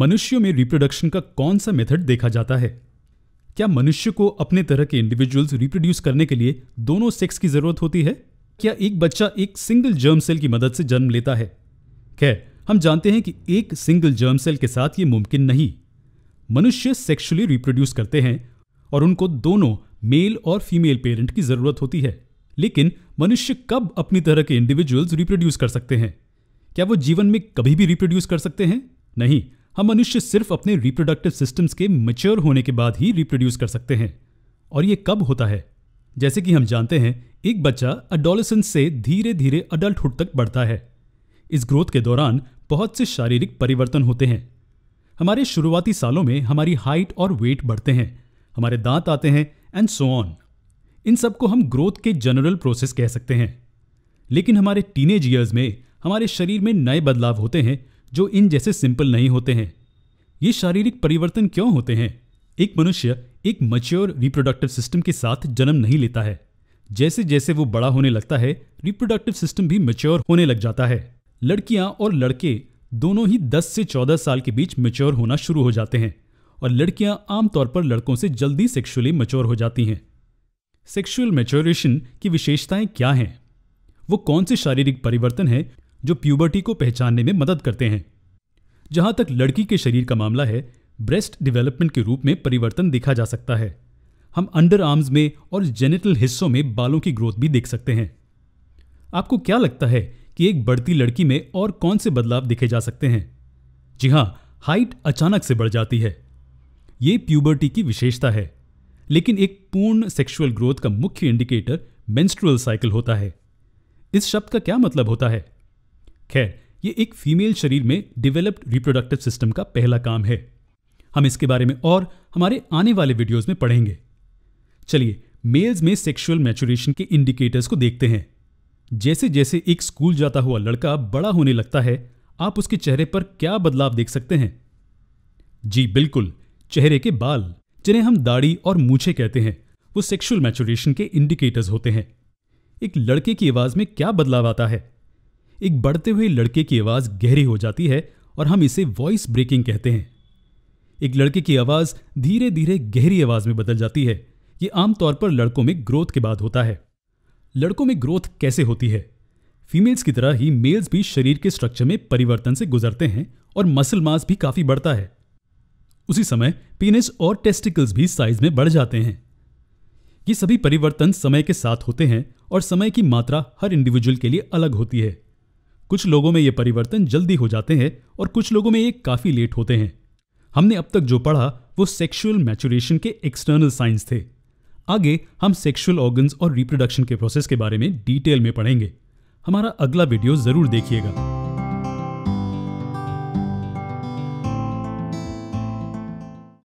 मनुष्यों में रिप्रोडक्शन का कौन सा मेथड देखा जाता है क्या मनुष्य को अपने तरह के इंडिविजुअल्स रिप्रोड्यूस करने के लिए दोनों सेक्स की जरूरत होती है क्या एक बच्चा एक सिंगल जर्म सेल की मदद से जन्म लेता है खैर हम जानते हैं कि एक सिंगल जर्म सेल के साथ ये मुमकिन नहीं मनुष्य सेक्सुअली रिप्रोड्यूस करते हैं और उनको दोनों मेल और फीमेल पेरेंट की जरूरत होती है लेकिन मनुष्य कब अपनी तरह के इंडिविजुअल्स रिप्रोड्यूस कर सकते हैं क्या वो जीवन में कभी भी रिप्रोड्यूस कर सकते हैं नहीं हम मनुष्य सिर्फ अपने रिप्रोडक्टिव सिस्टम्स के मेच्योर होने के बाद ही रिप्रोड्यूस कर सकते हैं और ये कब होता है जैसे कि हम जानते हैं एक बच्चा अडोलसेंस से धीरे धीरे अडल्टहुड तक बढ़ता है इस ग्रोथ के दौरान बहुत से शारीरिक परिवर्तन होते हैं हमारे शुरुआती सालों में हमारी हाइट और वेट बढ़ते हैं हमारे दांत आते हैं एंड सो ऑन इन सब को हम ग्रोथ के जनरल प्रोसेस कह सकते हैं लेकिन हमारे टीनेज ईयर्स में हमारे शरीर में नए बदलाव होते हैं जो इन जैसे सिंपल नहीं होते हैं ये शारीरिक परिवर्तन क्यों होते हैं एक मनुष्य एक मच्योर रिप्रोडक्टिव सिस्टम के साथ जन्म नहीं लेता है जैसे जैसे वो बड़ा होने लगता है रिप्रोडक्टिव सिस्टम भी मेच्योर होने लग जाता है लड़कियां और लड़के दोनों ही 10 से 14 साल के बीच मेच्योर होना शुरू हो जाते हैं और लड़कियां आमतौर पर लड़कों से जल्दी सेक्सुअली मच्योर हो जाती हैं सेक्सुअल मेच्योरेशन की विशेषताएं क्या हैं वो कौन से शारीरिक परिवर्तन हैं जो प्यूबर्टी को पहचानने में मदद करते हैं जहां तक लड़की के शरीर का मामला है ब्रेस्ट डेवलपमेंट के रूप में परिवर्तन देखा जा सकता है हम अंडर आर्म्स में और जेनिटल हिस्सों में बालों की ग्रोथ भी देख सकते हैं आपको क्या लगता है कि एक बढ़ती लड़की में और कौन से बदलाव देखे जा सकते हैं जी हाँ हाइट अचानक से बढ़ जाती है ये प्यूबर्टी की विशेषता है लेकिन एक पूर्ण सेक्सुअल ग्रोथ का मुख्य इंडिकेटर मेंस्ट्रुअल साइकिल होता है इस शब्द का क्या मतलब होता है खैर ये एक फीमेल शरीर में डेवलप्ड रिप्रोडक्टिव सिस्टम का पहला काम है हम इसके बारे में और हमारे आने वाले वीडियोस में पढ़ेंगे चलिए मेल्स में सेक्सुअल मैचुरेशन के इंडिकेटर्स को देखते हैं जैसे जैसे एक स्कूल जाता हुआ लड़का बड़ा होने लगता है आप उसके चेहरे पर क्या बदलाव देख सकते हैं जी बिल्कुल चेहरे के बाल जिन्हें हम दाढ़ी और मूछे कहते हैं वो सेक्सुअल मैचुरेशन के इंडिकेटर्स होते हैं एक लड़के की आवाज में क्या बदलाव आता है एक बढ़ते हुए लड़के की आवाज़ गहरी हो जाती है और हम इसे वॉइस ब्रेकिंग कहते हैं एक लड़के की आवाज़ धीरे धीरे गहरी आवाज़ में बदल जाती है ये आमतौर पर लड़कों में ग्रोथ के बाद होता है लड़कों में ग्रोथ कैसे होती है फीमेल्स की तरह ही मेल्स भी शरीर के स्ट्रक्चर में परिवर्तन से गुजरते हैं और मसल मास भी काफ़ी बढ़ता है उसी समय पीनिस और टेस्टिकल्स भी साइज में बढ़ जाते हैं ये सभी परिवर्तन समय के साथ होते हैं और समय की मात्रा हर इंडिविजुअल के लिए अलग होती है कुछ लोगों में ये परिवर्तन जल्दी हो जाते हैं और कुछ लोगों में ये काफ़ी लेट होते हैं हमने अब तक जो पढ़ा वो सेक्सुअल मैचुरेशन के एक्सटर्नल साइंस थे आगे हम सेक्सुअल ऑर्गन्स और रिप्रोडक्शन के प्रोसेस के बारे में डिटेल में पढ़ेंगे हमारा अगला वीडियो ज़रूर देखिएगा